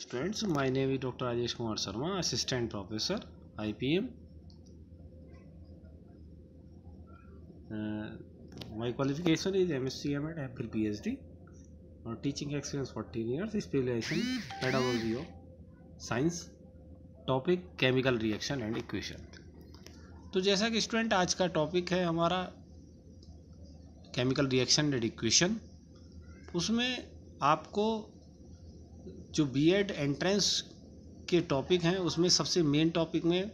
Students my name is doctor Rajesh Kumar Sharma assistant professor IPM my qualification is MSc P H PhD और teaching experience fourteen years specialisation pedagogy of science topic chemical reaction and equation तो जैसा कि student आज का topic है हमारा chemical reaction and equation उसमें आपको जो बीएड एंट्रेंस के टॉपिक हैं उसमें सबसे मेन टॉपिक में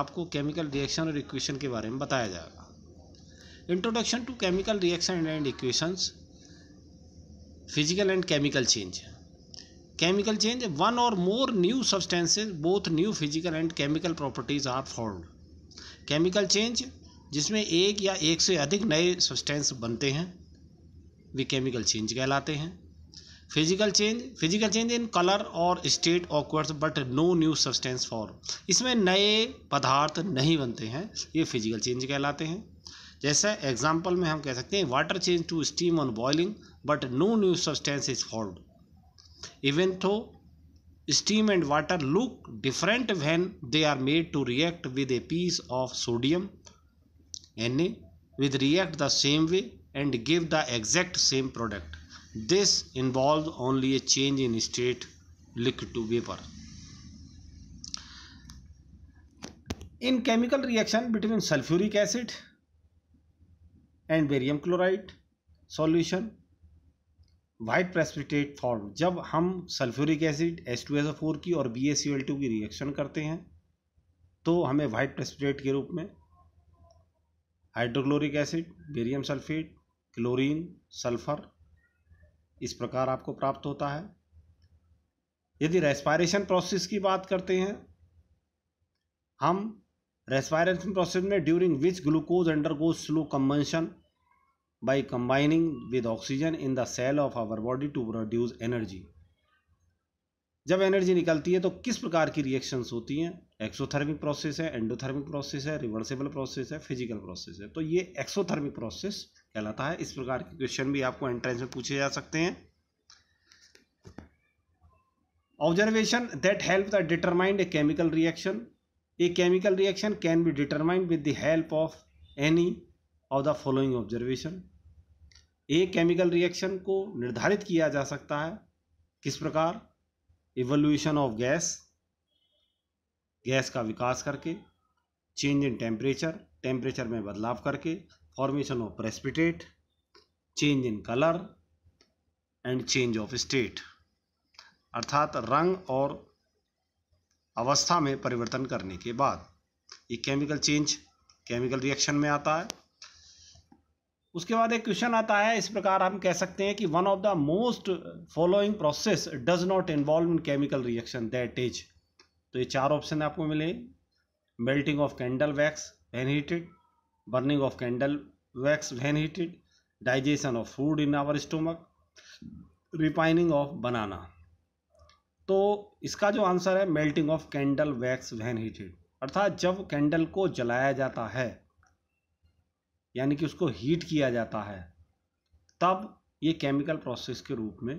आपको केमिकल रिएक्शन और इक्वेशन के बारे में बताया जाएगा introduction to chemical reaction and equations physical and chemical change chemical change one और more new substances both new physical and chemical properties are formed chemical change जिसमें एक या एक से अधिक नए सब्सटेंस बनते हैं वे केमिकल चेंज कहलाते हैं physical change physical change in colour और state occurs but no new substance for इसमें नए पदार्थ नहीं बनते हैं ये फिजिकल चेंज कहलाते हैं जैसे एग्जाम्पल में हम कह सकते हैं water change to steam on boiling but no new substance is formed even though steam and water look different when they are made to react with a piece of sodium N A with react the same way and give the exact same product This involves only a change in state liquid to vapor. In chemical reaction between sulfuric acid and barium chloride solution, white precipitate form जब हम sulphuric acid S two S O four की और B S L two की reaction करते हैं तो हमें white precipitate के रूप में hydrochloric acid barium sulphate chlorine sulphur इस प्रकार आपको प्राप्त होता है यदि रेस्पायरेशन प्रोसेस की बात करते हैं हम रेस्पायरेशन प्रोसेस में during which glucose undergoes slow combustion by combining with oxygen in the cell of our body to produce energy जब एनर्जी निकलती है तो किस प्रकार की रिएक्शंस होती हैं एक्सोथर्मिक प्रोसेस है एंडोथर्मिक प्रोसेस है रिवर्सेबल प्रोसेस है फिजिकल प्रोसेस है तो ये एक्सोथर्मिक प्रोसेस कहलाता है इस प्रकार के क्वेश्चन भी आपको एंट्रेंस में पूछे जा सकते हैं observation that help the determined a chemical reaction a chemical reaction can be determined with the help of any of the following observation a chemical reaction को निर्धारित किया जा सकता है किस प्रकार इवोल्यूशन ऑफ गैस गैस का विकास करके चेंज इन टेम्परेचर टेम्परेचर में बदलाव करके formation of precipitate change in color and change of state अर्थात रंग और अवस्था में परिवर्तन करने के बाद ये केमिकल चेंज केमिकल रिएक्शन में आता है उसके बाद एक क्वेश्चन आता है इस प्रकार हम कह सकते हैं कि one of the most following process does not involve in chemical reaction that is तो ये चार ऑप्शन आपको मिले melting of candle wax when heated burning of candle wax when heated digestion of food in our stomach refining of banana तो इसका जो answer है melting of candle wax when heated अर्थात जब कैंडल को जलाया जाता है यानी कि उसको हीट किया जाता है तब ये केमिकल प्रोसेस के रूप में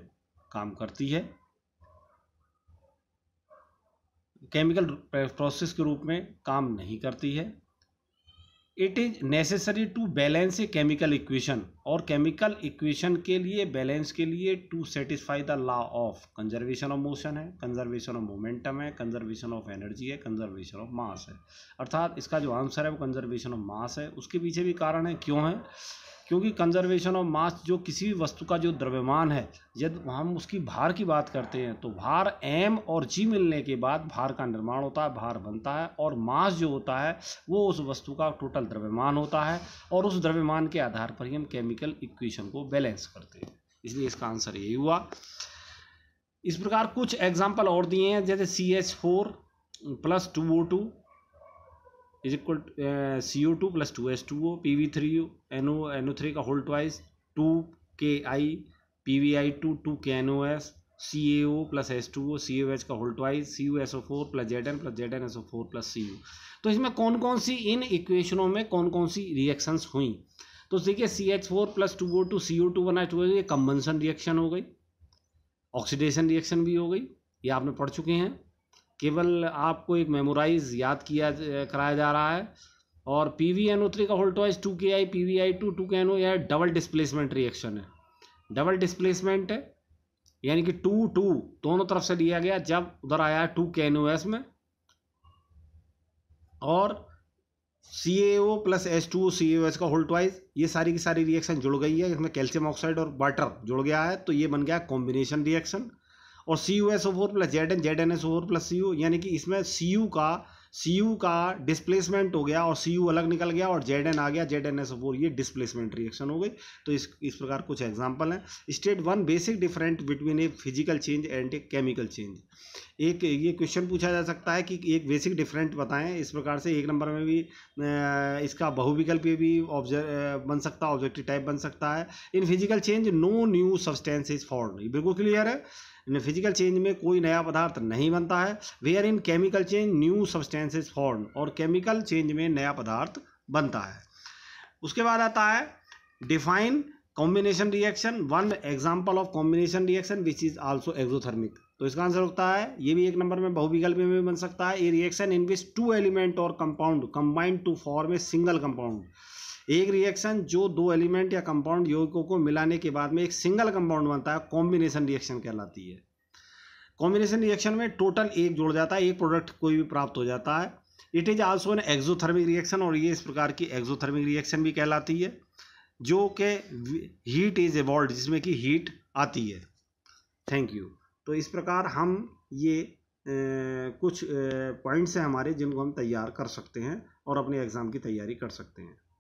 काम करती है केमिकल प्रोसेस के रूप में काम नहीं करती है it is necessary to balance a chemical equation और केमिकल इक्वेशन के लिए बैलेंस के लिए to satisfy the law of conservation of motion है कंजर्वेशन ऑफ मोमेंटम है कंजर्वेशन ऑफ एनर्जी है कंजर्वेशन ऑफ मास है अर्थात इसका जो आंसर है वो कंजर्वेशन ऑफ मास है उसके पीछे भी कारण है क्यों है क्योंकि कंजर्वेशन ऑफ मास जो किसी भी वस्तु का जो द्रव्यमान है यदि हम उसकी भार की बात करते हैं तो भार एम और जी मिलने के बाद भार का निर्माण होता है भार बनता है और मास जो होता है वो उस वस्तु का टोटल द्रव्यमान होता है और उस द्रव्यमान के आधार पर ही हम केमिकल इक्वेशन को बैलेंस करते हैं इसलिए इसका आंसर यही हुआ इस प्रकार कुछ एग्जाम्पल और दिए हैं जैसे C H four plus two O two is equal C O two plus two S two O P V three N O N O three का whole twice two K I P V I two two K N O S C A O plus S two O C O H का whole twice C U S O four plus Z N plus Z N S O four plus C U तो इसमें कौन कौन सी इन इक्वेशनों में कौन कौन सी reactions हुई तो देखिए C H four plus two O two C O two बना टू ये कम्बनसन रिएक्शन हो गई ऑक्सीडेशन रिएक्शन भी हो गई ये आपने पढ़ चुके हैं केवल आपको एक मेमोराइज याद किया कराया जा रहा है और P V N O three का whole twice two K I P V I two two K N O यह डबल डिस्प्लेसमेंट रिएक्शन है डबल डिस्प्लेसमेंट है यानी कि टू टू दोनों तरफ से लिया गया जब उधर आया to K N O S में और C A O plus S two C A O S का होल्टवाइज ये सारी की सारी रिएक्शन जुड़ गई है इसमें कैल्शियम ऑक्साइड और वाटर जुड़ गया है तो ये बन गया कॉम्बिनेशन रिएक्शन और C U S O four plus Z N Z N S O four plus C U यानी कि इसमें सी यू का सी यू का डिस्प्लेसमेंट हो गया और सी यू अलग निकल गया और जेड एन आ गया Z N S O four ये डिस्प्लेसमेंट रिएक्शन हो गई तो इस इस प्रकार कुछ एग्जाम्पल हैं state one basic different between a physical change and a chemical change एक ये क्वेश्चन पूछा जा सकता है कि एक बेसिक डिफरेंट बताएं इस प्रकार से एक नंबर में भी इसका बहुविकल्प भी ऑब्जेक्ट बन सकता है ऑब्जेक्टिव टाइप बन सकता है in physical change no new substance is form बिल्कुल क्लियर है फिजिकल चेंज में कोई नया पदार्थ नहीं बनता है where in chemical change new substances form और केमिकल चेंज में नया पदार्थ बनता है उसके बाद आता है define combination reaction one example of combination reaction which is also exothermic तो इसका आंसर होता है ये भी एक नंबर में बहुविकल्प में भी बन सकता है ये reaction in which two element और compound combined to form a single compound एक रिएक्शन जो दो एलिमेंट या कंपाउंड यौगिकों को मिलाने के बाद में एक सिंगल कंपाउंड बनता है कॉम्बिनेशन रिएक्शन कहलाती है कॉम्बिनेशन रिएक्शन में टोटल एक जोड़ जाता है एक प्रोडक्ट कोई भी प्राप्त हो जाता है it is also an exothermic reaction और ये इस प्रकार की एक्जोथर्मिक रिएक्शन भी कहलाती है जो कि हीट इज़ एवॉल्व जिसमें कि हीट आती है थैंक यू तो इस प्रकार हम ये ए, कुछ पॉइंट्स हैं हमारे जिनको हम तैयार कर सकते हैं और अपने एग्ज़ाम की तैयारी कर सकते हैं